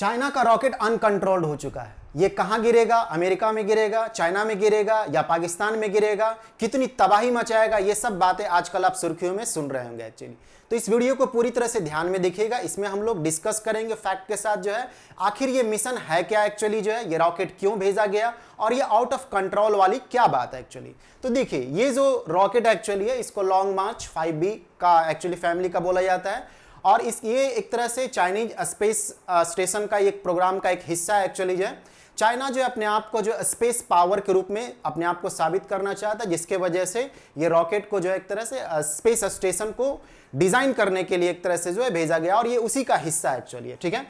China का rocket uncontrolled हो चुका है ये कहाँ गिरेगा अमेरिका में गिरेगा चाइना में गिरेगा या पाकिस्तान में गिरेगा कितनी तबाही मचाएगा ये सब बातें आजकल आप सुर्खियों में सुन रहे होंगे एक्चुअली तो इस वीडियो को पूरी तरह से ध्यान में देखिएगा इसमें हम लोग डिस्कस करेंगे फैक्ट के साथ जो है आखिर ये मिशन है क्या एक्चुअली जो है ये रॉकेट क्यों भेजा गया और ये आउट ऑफ कंट्रोल वाली क्या बात है एक्चुअली तो देखिए ये जो रॉकेट एक्चुअली है इसको लॉन्ग मार्च फाइव का एक्चुअली फैमिली का बोला जाता है और इस ये एक तरह से चाइनीज स्पेस स्टेशन का एक प्रोग्राम का एक हिस्सा है एक्चुअली जो है चाइना जो अपने आप को जो स्पेस पावर के रूप में अपने आप को साबित करना चाहता है जिसके वजह से ये रॉकेट को जो एक तरह से स्पेस uh, स्टेशन को डिज़ाइन करने के लिए एक तरह से जो है भेजा गया और ये उसी का हिस्सा एक्चुअली है ठीक है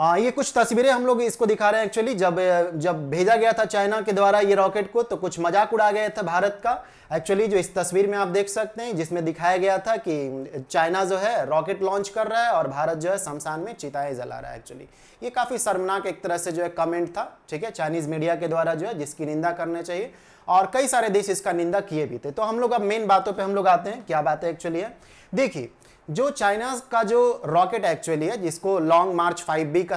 आ, ये कुछ तस्वीरें हम लोग इसको दिखा रहे हैं एक्चुअली जब जब भेजा गया था चाइना के द्वारा ये रॉकेट को तो कुछ मजाक उड़ा गया था भारत का एक्चुअली जो इस तस्वीर में आप देख सकते हैं जिसमें दिखाया गया था कि चाइना जो है रॉकेट लॉन्च कर रहा है और भारत जो है शमशान में चिताएं जला रहा है एक्चुअली ये काफ़ी शर्मनाक एक तरह से जो है कमेंट था ठीक है चाइनीज़ मीडिया के द्वारा जो है जिसकी निंदा करना चाहिए और कई सारे देश इसका निंदा किए भी थे तो हम लोग अब मेन बातों पे हम लोग आते हैं क्या बात है एक्चुअली है देखिए जो चाइना का जो रॉकेट एक्चुअली है जिसको लॉन्ग मार्च 5B का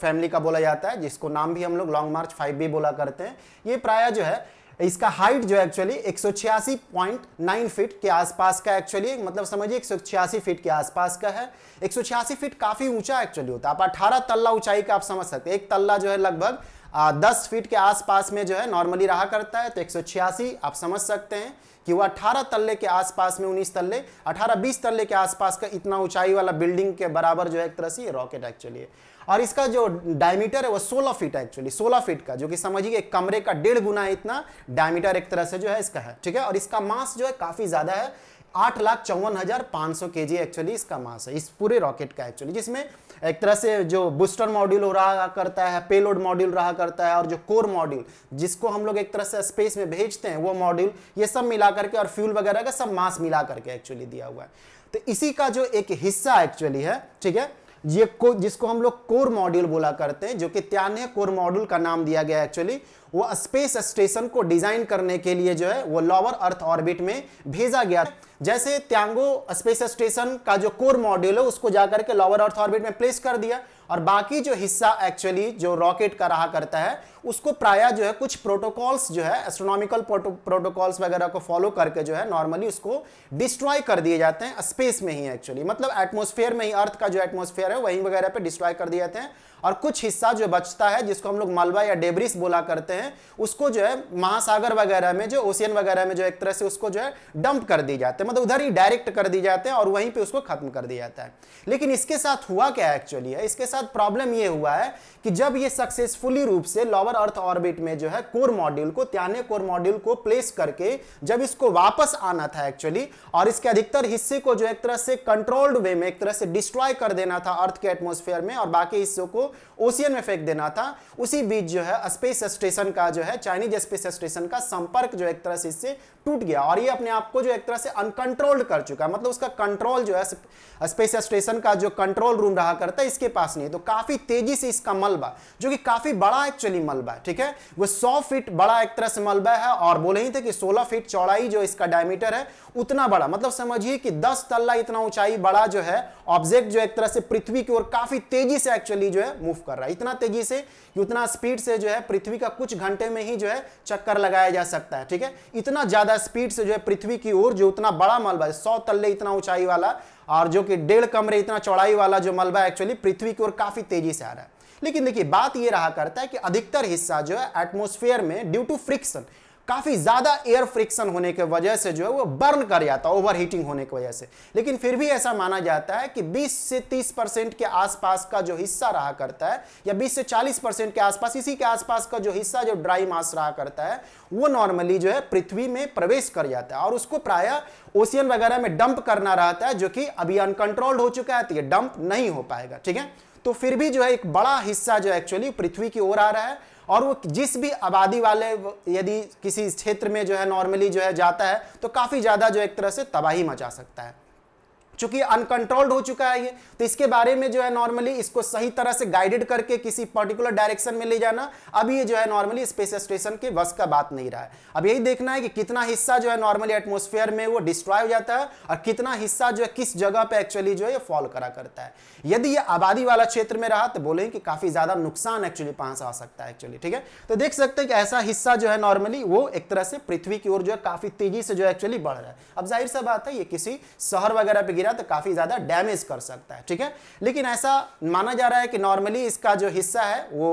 फैमिली का बोला जाता है जिसको नाम भी हम लोग लॉन्ग मार्च 5B बोला करते हैं ये प्रायः जो है इसका हाइट जो एक्चुअली 186.9 फीट के आसपास का एक्चुअली मतलब समझिए 186 फीट के आसपास का है 186 फीट काफी ऊंचा एक्चुअली होता है आप 18 तल्ला ऊंचाई का आप समझ सकते हैं एक तल्ला जो है लगभग दस फीट के आसपास में जो है नॉर्मली रहा करता है तो एक आप समझ सकते हैं कि वो 18 तल्ले के आसपास में 19 तल्ले 18-20 तल्ले के आसपास का इतना ऊंचाई वाला बिल्डिंग के बराबर जो है एक तरह से रॉकेट एक्चुअली है और इसका जो डायमीटर है वो 16 फीट है एक्चुअली 16 फीट का जो कि समझिए एक कमरे का डेढ़ गुना इतना डायमीटर एक तरह से जो है इसका है ठीक है और इसका मास जो है काफ़ी ज़्यादा है आठ लाख चौवन हजार पाँच सौ के जी एक्चुअली इसका मास है इस पूरे रॉकेट का एक्चुअली जिसमें एक तरह से जो बूस्टर मॉड्यूल रहा करता है पेलोड मॉड्यूल रहा करता है और जो कोर मॉड्यूल जिसको हम लोग एक तरह से स्पेस में भेजते हैं वो मॉड्यूल ये सब मिला करके और फ्यूल वगैरह का सब मास मिला करके एक्चुअली दिया हुआ है तो इसी का जो एक हिस्सा एक्चुअली है ठीक है ये को जिसको हम लोग कोर मॉड्यूल बोला करते हैं जो कि त्यान्य कोर मॉड्यूल का नाम दिया गया एक्चुअली वो स्पेस स्टेशन को डिजाइन करने के लिए जो है वो लोअर अर्थ ऑर्बिट में भेजा गया जैसे त्यांगो स्पेस स्टेशन का जो कोर मॉड्यूल है उसको जाकर के लोअर अर्थ ऑर्बिट में प्लेस कर दिया और बाकी जो हिस्सा एक्चुअली जो रॉकेट का रहा करता है उसको प्राय जो है कुछ प्रोटोकॉल्स जो है एस्ट्रोनॉमिकल प्रोटोकॉल्स वगैरह को फॉलो करके जो है नॉर्मली उसको डिस्ट्रॉय कर दिए जाते हैं स्पेस में ही एक्चुअली मतलब एटमोस्फेयर में ही अर्थ का जो एटमोस्फेयर है वहीं वगैरह पे डिस्ट्रॉय कर दिए जाते हैं और कुछ हिस्सा जो बचता है जिसको हम लोग मलबा या डेब्रिस बोला करते हैं उसको जो है महासागर वगैरह में जो ओशियन वगैरह में जो एक तरह से उसको जो है डंप कर दिए जाते हैं मतलब उधर ही डायरेक्ट कर दिए जाते हैं और वहीं पे उसको खत्म कर दिया जाता है लेकिन इसके साथ हुआ क्या एक्चुअली है इसके साथ प्रॉब्लम ये हुआ है कि जब ये सक्सेसफुली रूप से लॉवर लोअर अर्थ ऑर्बिट में जो है कोर मॉड्यूल को त्याने कोर मॉड्यूल को प्लेस करके जब इसको वापस आना था एक्चुअली और इसके अधिकतर हिस्से को जो एक तरह से कंट्रोल्ड वे में एक तरह से डिस्ट्रॉय कर देना था अर्थ के एटमोस्फेयर में और बाकी हिस्सों को ओशियन में फेंक देना था उसी बीच जो है स्पेस स्टेशन का जो है चाइनीज स्पेस स्टेशन का संपर्क जो एक तरह से इससे टूट गया और ये अपने आप को जो एक तरह से अनकंट्रोल्ड कर चुका मतलब उसका कंट्रोल जो है स्पेस स्टेशन का जो कंट्रोल रूम रहा करता है इसके पास नहीं तो काफी तेजी से इसका मलबा जो कि काफी बड़ा एक्चुअली मलबा मलबा है ठीक है वो 100 फीट बड़ा एक तरह से मलबा है और बोले ही थे कि 16 फीट चौड़ाई जो इसका डायमीटर है उतना बड़ा मतलब समझिए कि 10 तल्ला इतना ऊंचाई बड़ा जो है ऑब्जेक्ट जो एक तरह से पृथ्वी की ओर काफी तेजी से एक्चुअली जो है मूव कर रहा है इतना तेजी से उतना स्पीड से जो है पृथ्वी का कुछ घंटे में ही जो है चक्कर लगाया जा सकता है ठीक है इतना ज्यादा स्पीड से जो है पृथ्वी की ओर जो उतना बड़ा मलबा है सौ तल्ले इतना ऊंचाई वाला और जो कि डेढ़ कमरे इतना चौड़ाई वाला जो मलबा एक्चुअली पृथ्वी की ओर काफी तेजी से आ रहा है लेकिन देखिए बात यह रहा करता है कि अधिकतर हिस्सा जो है एटमोस्फेयर में ड्यू टू फ्रिक्शन काफ़ी ज़्यादा एयर फ्रिक्शन होने की वजह से जो है वो बर्न कर जाता है ओवर हीटिंग होने की वजह से लेकिन फिर भी ऐसा माना जाता है कि 20 से 30 परसेंट के आसपास का जो हिस्सा रहा करता है या 20 से 40 परसेंट के आसपास इसी के आसपास का जो हिस्सा जो ड्राई मास रहा करता है वो नॉर्मली जो है पृथ्वी में प्रवेश कर जाता है और उसको प्राय ओशियन वगैरह में डंप करना रहता है जो कि अभी अनकंट्रोल्ड हो चुका है तो यह डंप नहीं हो पाएगा ठीक है तो फिर भी जो है एक बड़ा हिस्सा जो एक्चुअली पृथ्वी की ओर आ रहा है और वो जिस भी आबादी वाले यदि किसी क्षेत्र में जो है नॉर्मली जो है जाता है तो काफ़ी ज़्यादा जो एक तरह से तबाही मचा सकता है चूंकि अनकंट्रोल्ड हो चुका है ये तो इसके बारे में जो है नॉर्मली इसको सही तरह से गाइडेड करके किसी पर्टिकुलर डायरेक्शन में ले जाना अब ये जो है नॉर्मली स्पेस स्टेशन के बस का बात नहीं रहा है अब यही देखना है कि कितना हिस्सा जो है नॉर्मली एटमोस्फेयर में वो डिस्ट्रॉय हो जाता है और कितना हिस्सा जो है किस जगह पर एक्चुअली जो है फॉल करा करता है यदि ये आबादी वाला क्षेत्र में रहा तो बोले कि काफी ज्यादा नुकसान एक्चुअली पास आ सकता है एक्चुअली ठीक है तो देख सकते हैं कि ऐसा हिस्सा जो है नॉर्मली वो एक तरह से पृथ्वी की ओर जो है काफी तेजी से जो एक्चुअली बढ़ रहा है अब जाहिर सा बात है ये किसी शहर वगैरह पे गिरा तो काफ़ी ज़्यादा डैमेज कर सकता है ठीक है लेकिन ऐसा माना जा रहा है कि नॉर्मली इसका जो हिस्सा है वो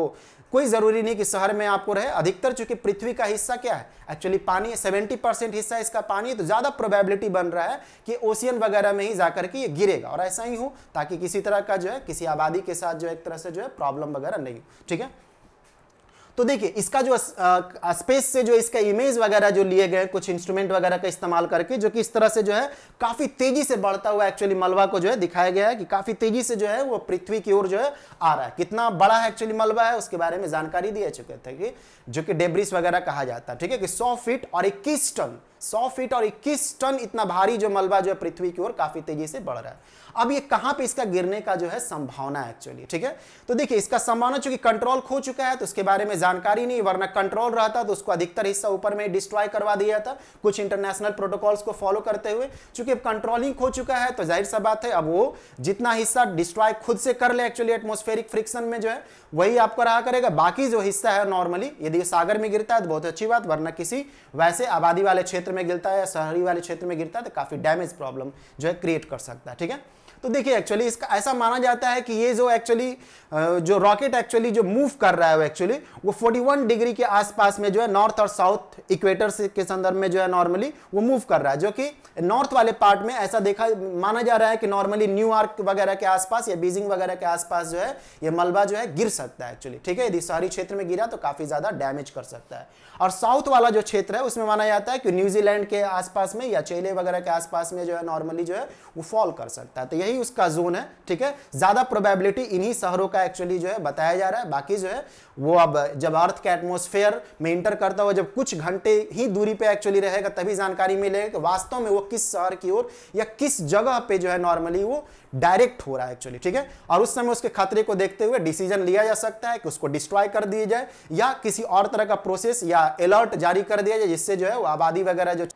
कोई ज़रूरी नहीं कि शहर में आपको रहे अधिकतर चूंकि पृथ्वी का हिस्सा क्या है एक्चुअली पानी है सेवेंटी परसेंट हिस्सा इसका पानी है तो ज़्यादा प्रोबेबिलिटी बन रहा है कि ओशियन वगैरह में ही जाकर के ये गिरेगा और ऐसा ही हो ताकि किसी तरह का जो है किसी आबादी के साथ जो एक तरह से जो है प्रॉब्लम वगैरह नहीं हो ठीक है तो देखिए इसका जो स्पेस से जो इसका इमेज वगैरह जो लिए गए कुछ इंस्ट्रूमेंट वगैरह का इस्तेमाल करके जो कि इस तरह से जो है काफी तेजी से बढ़ता हुआ एक्चुअली मलबा को जो है दिखाया गया है कि काफी तेजी से जो है वो पृथ्वी की ओर जो है आ रहा है कितना बड़ा है एक्चुअली मलबा है उसके बारे में जानकारी दिया चुके थे कि जो कि डेब्रिस वगैरह कहा जाता है ठीक है कि सौ फीट और इक्कीस टन सौ फीट और 21 टन इतना भारी जो मलबा जो है पृथ्वी की ओर काफी तेजी से बढ़ रहा है अब ये कहां पे इसका गिरने का जो है संभावना एक्चुअली ठीक है तो देखिए इसका संभावना चूंकि कंट्रोल खो चुका है तो उसके बारे में जानकारी नहीं वरना कंट्रोल रहता तो उसको अधिकतर हिस्सा ऊपर में डिस्ट्रॉय करवा दिया था कुछ इंटरनेशनल प्रोटोकॉल्स को फॉलो करते हुए चूंकि अब कंट्रोल ही खो चुका है तो जाहिर सा बात है अब वो जितना हिस्सा डिस्ट्रॉय खुद से कर ले एक्चुअली एटमोस्फेरिक फ्रिक्शन में जो है वही आपको रहा करेगा बाकी जो हिस्सा है नॉर्मली यदि सागर में गिरता है तो बहुत अच्छी बात वरना किसी वैसे आबादी वाले क्षेत्र क्षेत्र में गिरता है या शहरी वाले क्षेत्र में गिरता है तो काफ़ी डैमेज प्रॉब्लम जो है क्रिएट कर सकता है ठीक है तो देखिए एक्चुअली इसका ऐसा माना जाता है कि ये जो एक्चुअली जो रॉकेट एक्चुअली जो मूव कर रहा है वो एक्चुअली वो 41 डिग्री के आसपास में जो है नॉर्थ और साउथ इक्वेटर के संदर्भ में जो है नॉर्मली वो मूव कर रहा है जो कि नॉर्थ वाले पार्ट में ऐसा देखा माना जा रहा है कि नॉर्मली न्यूयॉर्क वगैरह के आसपास या बीजिंग वगैरह के आसपास जो है ये मलबा जो है गिर सकता है एक्चुअली ठीक है यदि शहरी क्षेत्र में गिरा तो काफी ज्यादा डैमेज कर सकता है और साउथ वाला जो क्षेत्र है उसमें माना जाता है कि न्यूजीलैंड के आसपास में या चेले वगैरह के आसपास में जो है नॉर्मली जो है वो फॉल कर सकता है तो यही यही उसका जोन है ठीक है ज्यादा प्रोबेबिलिटी इन्हीं शहरों का एक्चुअली जो है बताया जा रहा है बाकी जो है वो अब जब अर्थ के एटमोसफेयर में इंटर करता हुआ जब कुछ घंटे ही दूरी पे एक्चुअली रहेगा तभी जानकारी मिलेगा कि वास्तव में वो किस शहर की ओर या किस जगह पे जो है नॉर्मली वो डायरेक्ट हो रहा है एक्चुअली ठीक है और उस समय उसके खतरे को देखते हुए डिसीजन लिया जा सकता है कि उसको डिस्ट्रॉय कर दिया जाए या किसी और तरह का प्रोसेस या अलर्ट जारी कर दिया जाए जिससे जो है वो आबादी वगैरह जो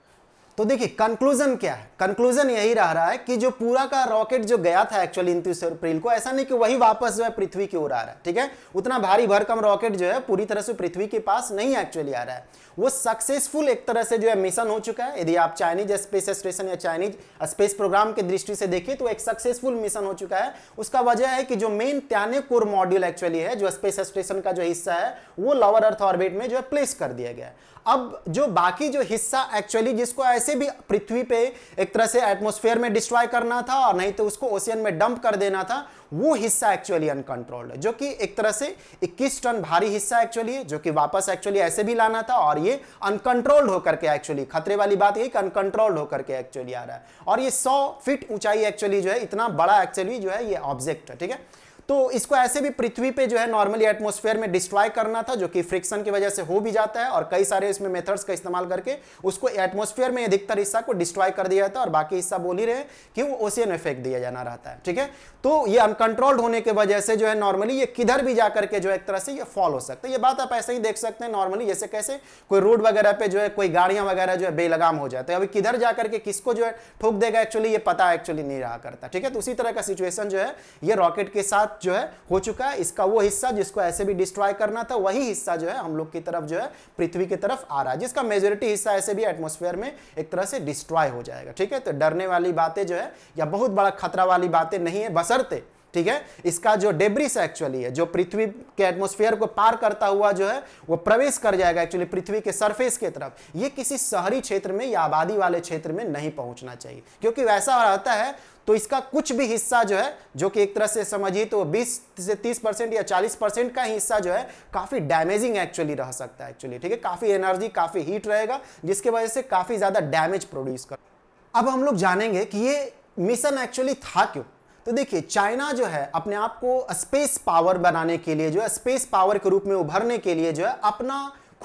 तो देखिए कंक्लूजन क्या है कंक्लूजन यही रह रहा है कि जो पूरा का रॉकेट जो गया था एक्चुअली उनतीस अप्रैल को ऐसा नहीं कि वही वापस जो है पृथ्वी की ओर आ रहा है ठीक है उतना भारी भरकम रॉकेट जो है पूरी तरह से पृथ्वी के पास नहीं एक्चुअली आ रहा है वो सक्सेसफुल एक तरह से जो है मिशन हो चुका है यदि आप चाइनीज स्पेस स्टेशन या चाइनीज स्पेस प्रोग्राम की दृष्टि से देखें तो एक सक्सेसफुल मिशन हो चुका है उसका वजह है कि जो मेन त्याने कोर मॉड्यूल एक्चुअली है जो स्पेस स्टेशन का जो हिस्सा है वो लोअर अर्थ ऑर्बिट में जो है प्लेस कर दिया गया है अब जो बाकी जो हिस्सा एक्चुअली जिसको ऐसे भी पृथ्वी पे एक तरह से एटमोस्फेयर में डिस्ट्रॉय करना था और नहीं तो उसको ओशियन में डंप कर देना था वो हिस्सा एक्चुअली अनकंट्रोल्ड है जो कि एक तरह से 21 टन भारी हिस्सा एक्चुअली है जो कि वापस एक्चुअली ऐसे भी लाना था और ये अनकंट्रोल्ड होकर के एक्चुअली खतरे वाली बात यही अनकंट्रोल्ड होकर के एक्चुअली आ रहा है और ये सौ फीट ऊंचाई एक्चुअली जो है इतना बड़ा एक्चुअली जो है ये ऑब्जेक्ट है ठीक है तो इसको ऐसे भी पृथ्वी पे जो है नॉर्मली एटमोस्फेयर में डिस्ट्रॉय करना था जो कि फ्रिक्शन की वजह से हो भी जाता है और कई सारे इसमें मेथड्स का इस्तेमाल करके उसको एटमोस्फेयर में अधिकतर हिस्सा को डिस्ट्रॉय कर दिया जाता है और बाकी हिस्सा बोल ही रहे कि वो ओशियन इफेक्ट दिया जाना रहता है ठीक है तो ये अनकंट्रोल्ड होने की वजह से जो है नॉर्मली ये किधर भी जा करके जो है एक तरह से ये फॉल हो सकता है ये बात आप ऐसे ही देख सकते हैं नॉर्मली जैसे कैसे कोई रोड वगैरह पे जो है कोई गाड़ियां वगैरह जो है बेलगाम हो जाता है अभी किधर जा करके किसको जो है ठोक देगा एक्चुअली ये पता एक्चुअली नहीं रहा करता ठीक है तो उसी तरह का सिचुएशन जो है ये रॉकेट के साथ प्रोडक्ट जो है हो चुका है इसका वो हिस्सा जिसको ऐसे भी डिस्ट्रॉय करना था वही हिस्सा जो है हम लोग की तरफ जो है पृथ्वी की तरफ आ रहा है जिसका मेजोरिटी हिस्सा ऐसे भी एटमोसफेयर में एक तरह से डिस्ट्रॉय हो जाएगा ठीक है तो डरने वाली बातें जो है या बहुत बड़ा खतरा वाली बातें नहीं है बसरते ठीक है इसका जो डेब्रिस एक्चुअली है जो पृथ्वी के एटमोस्फेयर को पार करता हुआ जो है वो प्रवेश कर जाएगा एक्चुअली पृथ्वी के सरफेस के तरफ ये किसी शहरी क्षेत्र में या आबादी वाले क्षेत्र में नहीं पहुंचना चाहिए क्योंकि वैसा रहता है तो इसका कुछ भी हिस्सा जो है जो कि एक तरह से समझिए तो 20 से 30 परसेंट या 40 परसेंट का हिस्सा जो है काफ़ी डैमेजिंग एक्चुअली रह सकता है एक्चुअली ठीक है काफ़ी एनर्जी काफ़ी हीट रहेगा जिसके वजह से काफ़ी ज़्यादा डैमेज प्रोड्यूस कर अब हम लोग जानेंगे कि ये मिशन एक्चुअली था क्यों तो देखिए चाइना जो है अपने आप को स्पेस पावर बनाने के लिए जो है स्पेस पावर के रूप में उभरने के लिए जो है अपना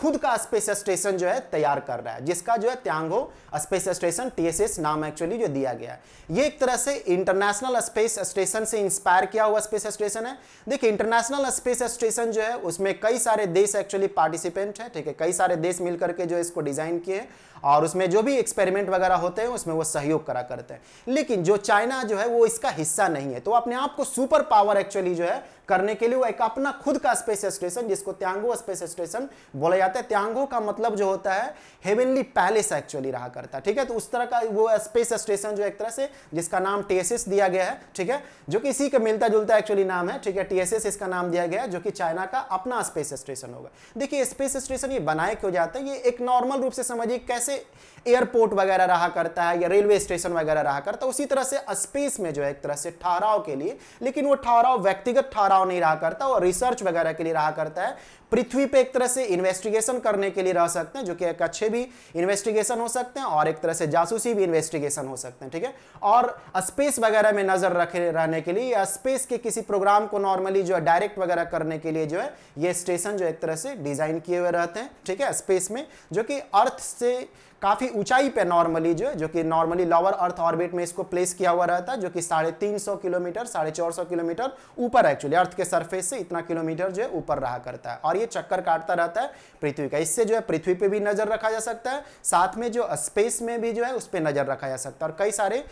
खुद का स्पेस स्टेशन जो है तैयार कर रहा है जिसका जो है त्यांगो स्पेस स्टेशन टीएसएस नाम एक्चुअली जो दिया गया है ये एक तरह से इंटरनेशनल स्पेस स्टेशन से इंस्पायर किया हुआ स्पेस स्टेशन है देखिए इंटरनेशनल स्पेस स्टेशन जो है उसमें कई सारे देश एक्चुअली पार्टिसिपेंट है ठीक है कई सारे देश मिलकर के जो इसको डिजाइन किए और उसमें जो भी एक्सपेरिमेंट वगैरह होते हैं उसमें वो सहयोग करा करते हैं लेकिन जो चाइना जो है वो इसका हिस्सा नहीं है तो अपने आप को सुपर पावर एक्चुअली जो है करने के लिए वो एक अपना खुद का स्पेस स्टेशन जिसको त्यांगो स्पेस स्टेशन बोला जाता है त्यांगो का मतलब जो होता है हेवनली पैलेस एक्चुअली रहा करता है ठीक है तो उस तरह का वो स्पेस स्टेशन जो एक तरह से जिसका नाम टीएसएस दिया गया है ठीक है जो कि इसी का मिलता जुलता एक्चुअली नाम है ठीक है टीएसएस इसका नाम दिया गया है जो कि चाइना का अपना स्पेस स्टेशन होगा देखिए स्पेस स्टेशन ये बनाए क्यों जाता है ये एक नॉर्मल रूप से समझिए कैसे एयरपोर्ट वगैरह रहा करता है या रेलवे स्टेशन वगैरह रहा करता है उसी तरह से स्पेस में जो है एक तरह से ठहराव के लिए लेकिन वो ठहराव व्यक्तिगत ठहराव नहीं रहा करता और रिसर्च वगैरह के लिए रहा करता है पृथ्वी पे एक तरह से इन्वेस्टिगेशन करने के लिए रह सकते हैं जो कि एक अच्छे भी इन्वेस्टिगेशन हो सकते हैं और एक तरह से जासूसी भी इन्वेस्टिगेशन हो सकते हैं ठीक है और स्पेस वगैरह में नजर रखे रहने के लिए या स्पेस के किसी प्रोग्राम को नॉर्मली जो है डायरेक्ट वगैरह करने के लिए जो है ये स्टेशन जो एक तरह से डिजाइन किए हुए रहते हैं ठीक है स्पेस में जो कि अर्थ से काफ़ी ऊंचाई पे नॉर्मली जो है जो कि नॉर्मली लोअर अर्थ ऑर्बिट में इसको प्लेस किया हुआ रहता है जो कि साढ़े तीन सौ किलोमीटर साढ़े चार सौ किलोमीटर ऊपर एक्चुअली अर्थ के सरफेस से इतना किलोमीटर जो है ऊपर रहा करता है और ये चक्कर काटता रहता है पृथ्वी का इससे जो है पृथ्वी पे भी नजर रखा जा सकता है साथ में जो स्पेस में भी जो है उस पर नजर रखा जा सकता है और कई सारे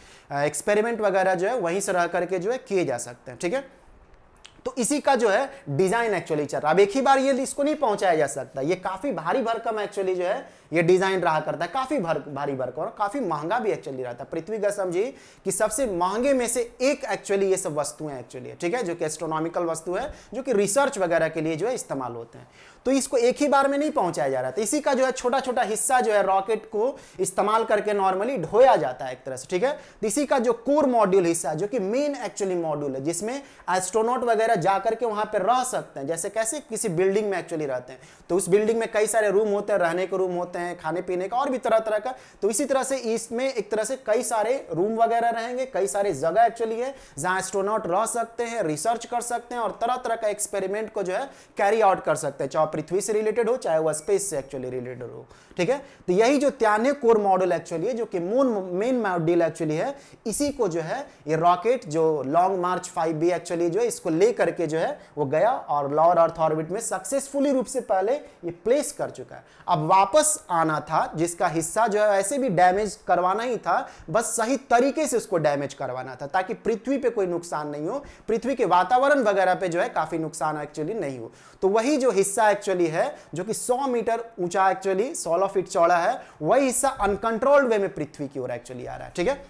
एक्सपेरिमेंट वगैरह जो है वहीं से रह करके जो है किए जा सकते हैं ठीक है तो इसी का जो है डिजाइन एक्चुअली चल रहा है अब एक ही बार ये इसको नहीं पहुंचाया जा सकता ये काफी भारी भरकम एक्चुअली जो है ये डिजाइन रहा करता है काफी भर भारी भरकम और काफी महंगा भी एक्चुअली रहता है पृथ्वी का समझिए कि सबसे महंगे में से एक एक्चुअली ये सब वस्तुएं एक्चुअली ठीक है जो कि एस्ट्रोनॉमिकल वस्तु है जो कि रिसर्च वगैरह के लिए जो है इस्तेमाल होते हैं तो इसको एक ही बार में नहीं पहुंचाया जा रहा था इसी का जो है छोटा छोटा हिस्सा जो है रॉकेट को इस्तेमाल करके नॉर्मली ढोया जाता है एक तरह से ठीक है इसी का जो कोर मॉड्यूल हिस्सा जो कि मेन एक्चुअली मॉड्यूल है जिसमें एस्ट्रोनॉट वगैरह जाकर के वहां पर रह सकते हैं जैसे कैसे किसी बिल्डिंग में एक्चुअली रहते हैं तो उस बिल्डिंग में कई सारे रूम होते हैं रहने के रूम होते हैं खाने पीने का और भी तरह तरह का तो इसी तरह से इसमें एक तरह से कई सारे रूम वगैरह रहेंगे कई सारे जगह एक्चुअली है जहां एस्ट्रोनॉट रह सकते हैं रिसर्च कर सकते हैं और तरह तरह का एक्सपेरिमेंट को जो है कैरी आउट कर सकते हैं चाहे पृथ्वी से रिलेटेड हो चाहे वह स्पेस से एक्चुअली रिलेटेड हो ठीक है तो यही जो त्याने कोर मॉडल एक्चुअली है जो कि मून मेन मॉडल एक्चुअली है इसी को जो है ये रॉकेट जो long march five B actually जो है इसको ले करके जो है वो गया और लोअर अर्थ ऑर्बिट में सक्सेसफुली रूप से पहले ये प्लेस कर चुका है अब वापस आना था जिसका हिस्सा जो है ऐसे भी डैमेज करवाना ही था बस सही तरीके से उसको डैमेज करवाना था ताकि पृथ्वी पे कोई नुकसान नहीं हो पृथ्वी के वातावरण वगैरह पे जो है काफ़ी नुकसान एक्चुअली नहीं हो तो वही जो हिस्सा एक्चुअली है जो कि 100 मीटर ऊंचा एक्चुअली सोलह फीट चौड़ा है वही हिस्सा अनकंट्रोल्ड वे में पृथ्वी की ओर एक्चुअली आ रहा है ठीक है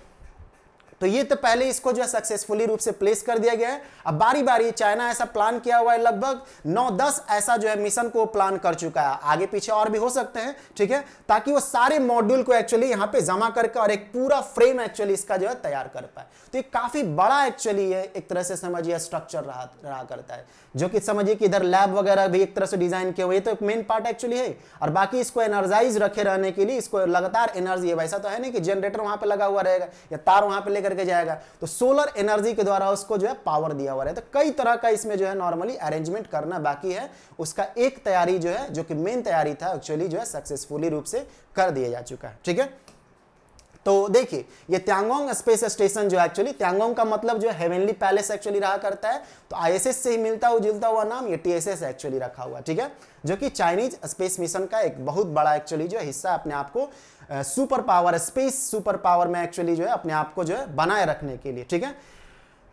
तो ये तो पहले इसको जो है सक्सेसफुली रूप से प्लेस कर दिया गया है अब बारी बारी चाइना ऐसा प्लान किया हुआ है लगभग नौ दस ऐसा जो है मिशन को प्लान कर चुका है आगे पीछे और भी हो सकते हैं ठीक है ताकि वो सारे मॉड्यूल को एक्चुअली यहाँ पे जमा करके और एक पूरा फ्रेम एक्चुअली इसका जो है तैयार कर पाए तो ये काफी बड़ा एक्चुअली है एक तरह से समझिए स्ट्रक्चर रहा रहा करता है जो कि समझिए कि इधर लैब वगैरह भी एक तरह से डिजाइन किया हुआ ये तो एक मेन पार्ट एक्चुअली है और बाकी इसको एनर्जाइज रखे रहने के लिए इसको लगातार एनर्जी है वैसा तो है ना कि जनरेटर वहां पर लगा हुआ रहेगा या तार वहां पर लेकर करके जाएगा तो सोलर एनर्जी के द्वारा उसको जो है पावर दिया हुआ है तो कई तरह का इसमें जो है नॉर्मली अरेंजमेंट करना बाकी है उसका एक तैयारी जो है जो कि मेन तैयारी था एक्चुअली जो है सक्सेसफुली रूप से कर दिया जा चुका है ठीक है तो देखिए ये त्यांगोंग स्पेस स्टेशन जो एक्चुअली त्यांगोंग का मतलब जो हेवेनली पैलेस एक्चुअली रहा करता है तो आईएसएस से ही मिलता हुआ जुलता हुआ नाम ये टीएसएस एक्चुअली रखा हुआ ठीक है जो कि चाइनीज स्पेस मिशन का एक बहुत बड़ा एक्चुअली जो हिस्सा अपने आप को super power space super power में एक्चुअली जो है अपने आप को जो है बनाए रखने के लिए ठीक है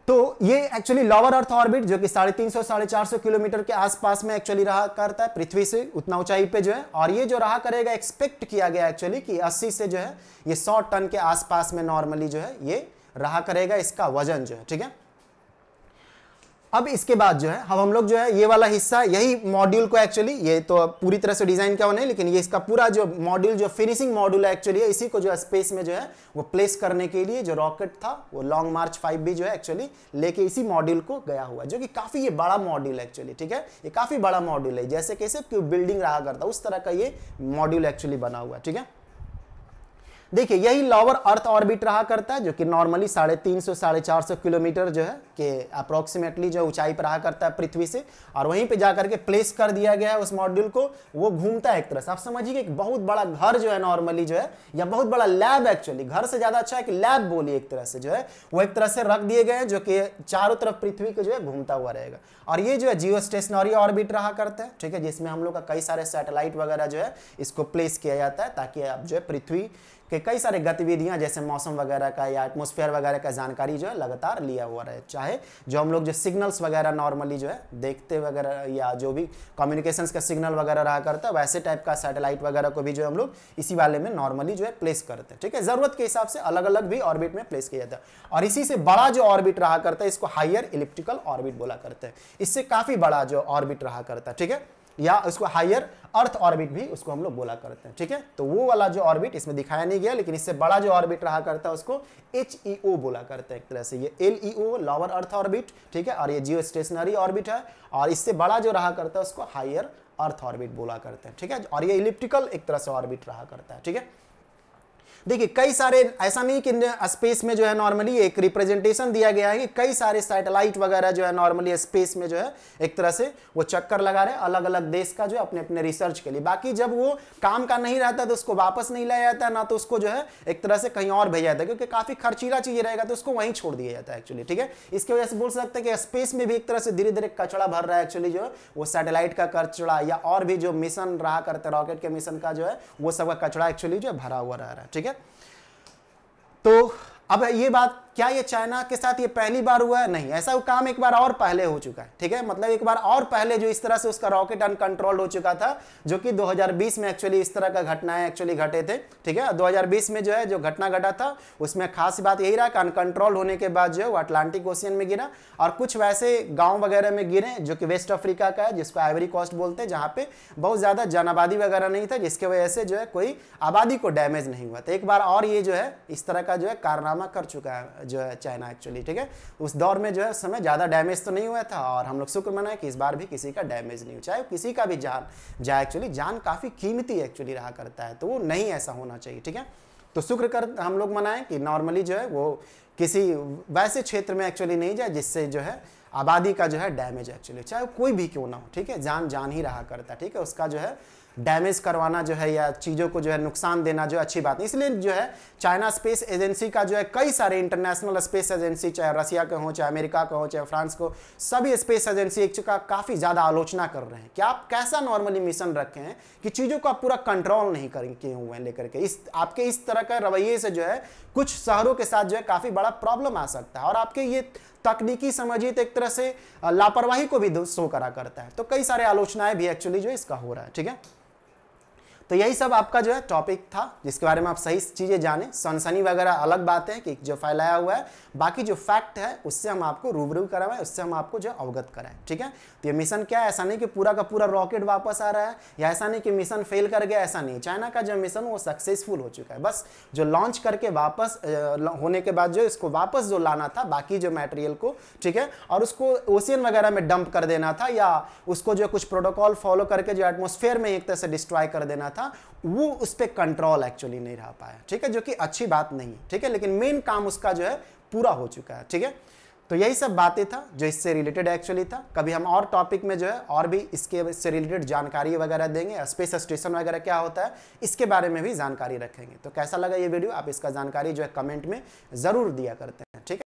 तो ये एक्चुअली लोअर अर्थ ऑर्बिट जो कि साढ़े तीन सौ साढ़े चार सौ किलोमीटर के आसपास में एक्चुअली रहा करता है पृथ्वी से उतना ऊंचाई पे जो है और ये जो रहा करेगा एक्सपेक्ट किया गया एक्चुअली कि 80 से जो है ये 100 टन के आसपास में नॉर्मली जो है ये रहा करेगा इसका वजन जो है ठीक है अब इसके बाद जो है अब हम लोग जो है ये वाला हिस्सा यही मॉड्यूल को एक्चुअली ये तो पूरी तरह से डिजाइन क्या हुआ है लेकिन ये इसका पूरा जो मॉड्यूल जो फिनिशिंग मॉड्यूल है एक्चुअली है इसी को जो है स्पेस में जो है वो प्लेस करने के लिए जो रॉकेट था वो लॉन्ग मार्च फाइव भी जो है एक्चुअली लेके इसी मॉड्यूल को गया हुआ जो कि काफी ये बड़ा मॉड्यूल है एक्चुअली ठीक है ये काफी बड़ा मॉड्यूल है जैसे कैसे बिल्डिंग रहा करता उस तरह का ये मॉड्यूल एक्चुअली बना हुआ ठीक है देखिए यही लोअर अर्थ ऑर्बिट रहा करता है जो कि नॉर्मली साढ़े तीन सौ साढ़े चार सौ किलोमीटर जो है के अप्रोक्सीमेटली जो ऊंचाई पर रहा करता है पृथ्वी से और वहीं पे जाकर के प्लेस कर दिया गया है उस मॉड्यूल को वो घूमता है एक तरह से आप समझिए कि बहुत बड़ा घर जो है नॉर्मली जो है या बहुत बड़ा लैब एक्चुअली घर से ज़्यादा अच्छा है कि लैब बोलिए एक तरह से जो है वो एक तरह से रख दिए गए हैं जो कि चारों तरफ पृथ्वी को जो है घूमता हुआ रहेगा और ये जो है जियो स्टेशनरी ऑर्बिट रहा करता है ठीक है जिसमें हम लोग का कई सारे सैटेलाइट वगैरह जो है इसको प्लेस किया जाता है ताकि आप जो है पृथ्वी कि कई सारे गतिविधियां जैसे मौसम वगैरह का या एटमोसफेयर वगैरह का जानकारी जो है लगातार लिया हुआ रहे चाहे जो हम लोग जो सिग्नल्स वगैरह नॉर्मली जो है देखते वगैरह या जो भी कम्युनिकेशंस का सिग्नल वगैरह रहा करता है वैसे टाइप का सैटेलाइट वगैरह को भी जो हम लोग इसी वाले में नॉर्मली जो है प्लेस करते हैं ठीक है ज़रूरत के हिसाब से अलग अलग भी ऑर्बिट में प्लेस किया जाता है और इसी से बड़ा जो ऑर्बिट रहा करता है इसको हाइयर इलिप्टिकल ऑर्बिट बोला करते हैं इससे काफ़ी बड़ा जो ऑर्बिट रहा करता है ठीक है या उसको हायर अर्थ ऑर्बिट भी उसको हम लोग बोला करते हैं ठीक है तो वो वाला जो ऑर्बिट इसमें दिखाया नहीं गया लेकिन इससे बड़ा जो ऑर्बिट रहा करता है उसको एच ई ओ बोला करते हैं एक तरह से ये L E O lower earth orbit ठीक है और ये जियो स्टेशनरी ऑर्बिट है और इससे बड़ा जो रहा करता है उसको हायर अर्थ ऑर्बिट बोला करते हैं ठीक है और ये इलिप्टिकल एक तरह से ऑर्बिट रहा करता है ठीक है देखिए कई सारे ऐसा नहीं कि स्पेस में जो है नॉर्मली एक रिप्रेजेंटेशन दिया गया है कि कई सारे सैटेलाइट वगैरह जो है नॉर्मली स्पेस में जो है एक तरह से वो चक्कर लगा रहे अलग अलग देश का जो है अपने अपने रिसर्च के लिए बाकी जब वो काम का नहीं रहता तो उसको वापस नहीं लाया जाता ना तो उसको जो है एक तरह से कहीं और भेजा जाता है क्योंकि काफी खर्चीला चीज रहेगा तो उसको वहीं छोड़ दिया जाता है एक्चुअली ठीक है इसकी वजह से बोल सकते हैं कि स्पेस में भी एक तरह से धीरे धीरे कचड़ा भर रहा है एक्चुअली जो है वो सैटेलाइट का कचड़ा या और भी जो मिशन रहा करते रॉकेट के मिशन का जो है वो सब कचड़ा एक्चुअली जो है भरा हुआ रह रहा है ठीक है ठीक है तो अब ये बात क्या ये चाइना के साथ ये पहली बार हुआ है नहीं ऐसा काम एक बार और पहले हो चुका है ठीक है मतलब एक बार और पहले जो इस तरह से उसका रॉकेट अनकंट्रोल्ड हो चुका था जो कि 2020 में एक्चुअली इस तरह का घटनाएं एक्चुअली घटे थे ठीक है 2020 में जो है जो घटना घटा था उसमें खास बात यही रहा कि अनकंट्रोल होने के बाद जो है वो अटलांटिक ओशियन में गिरा और कुछ वैसे गाँव वगैरह में गिरे जो कि वेस्ट अफ्रीका का है जिसको आइवरी कोस्ट बोलते हैं जहाँ पे बहुत ज़्यादा जन वगैरह नहीं था जिसकी वजह से जो है कोई आबादी को डैमेज नहीं हुआ था एक बार और ये जो है इस तरह का जो है कारनामा कर चुका है जो है चाइना एक्चुअली ठीक है उस दौर में जो है उस समय ज़्यादा डैमेज तो नहीं हुआ था और हम लोग शुक्र मनाए कि इस बार भी किसी का डैमेज नहीं हुआ चाहे किसी का भी जान जाए एक्चुअली जान काफ़ी कीमती एक्चुअली रहा करता है तो वो नहीं ऐसा होना चाहिए ठीक है तो शुक्र कर हम लोग मनाएं कि नॉर्मली जो है वो किसी वैसे क्षेत्र में एक्चुअली नहीं जाए जिससे जो है आबादी का जो है डैमेज एक्चुअली चाहे कोई भी क्यों ना हो ठीक है जान जान ही रहा करता है ठीक है उसका जो है डैमेज करवाना जो है या चीज़ों को जो है नुकसान देना जो है अच्छी बात नहीं इसलिए जो है चाइना स्पेस एजेंसी का जो है कई सारे इंटरनेशनल स्पेस एजेंसी चाहे रसिया के हों चाहे अमेरिका के हों चाहे फ्रांस को सभी स्पेस एजेंसी एक चुका काफ़ी ज़्यादा आलोचना कर रहे हैं कि आप कैसा नॉर्मली मिशन रखे हैं कि चीज़ों को आप पूरा कंट्रोल नहीं कर किए हुए हैं लेकर के इस आपके इस तरह के रवैये से जो है कुछ शहरों के साथ जो है काफ़ी बड़ा प्रॉब्लम आ सकता है और आपके ये तकनीकी समझिए तो एक तरह से लापरवाही को भी शो करा करता है तो कई सारे आलोचनाएं भी एक्चुअली जो इसका हो रहा है ठीक है तो यही सब आपका जो है टॉपिक था जिसके बारे में आप सही चीज़ें जाने सनसनी वगैरह अलग बात है कि जो फैलाया हुआ है बाकी जो फैक्ट है उससे हम आपको रूबरू कराएं उससे हम आपको जो अवगत कराएं ठीक है तो ये मिशन क्या है ऐसा नहीं कि पूरा का पूरा रॉकेट वापस आ रहा है या ऐसा नहीं कि मिशन फेल कर गया ऐसा नहीं चाइना का जो मिशन वो सक्सेसफुल हो चुका है बस जो लॉन्च करके वापस होने के बाद जो इसको वापस जो लाना था बाकी जो मेटेरियल को ठीक है और उसको ओशियन वगैरह में डंप कर देना था या उसको जो कुछ प्रोटोकॉल फॉलो करके जो एटमोसफेयर में एक तरह से डिस्ट्रॉय कर देना था वो उस पर कंट्रोल एक्चुअली नहीं रह पाया ठीक है जो कि अच्छी बात नहीं ठीक है लेकिन मेन काम उसका जो है पूरा हो चुका है ठीक है तो यही सब बातें था जो इससे रिलेटेड एक्चुअली था कभी हम और टॉपिक में जो है और भी इसके से रिलेटेड जानकारी वगैरह देंगे स्पेस स्टेशन वगैरह क्या होता है इसके बारे में भी जानकारी रखेंगे तो कैसा लगा ये वीडियो आप इसका जानकारी जो है कमेंट में ज़रूर दिया करते हैं ठीक है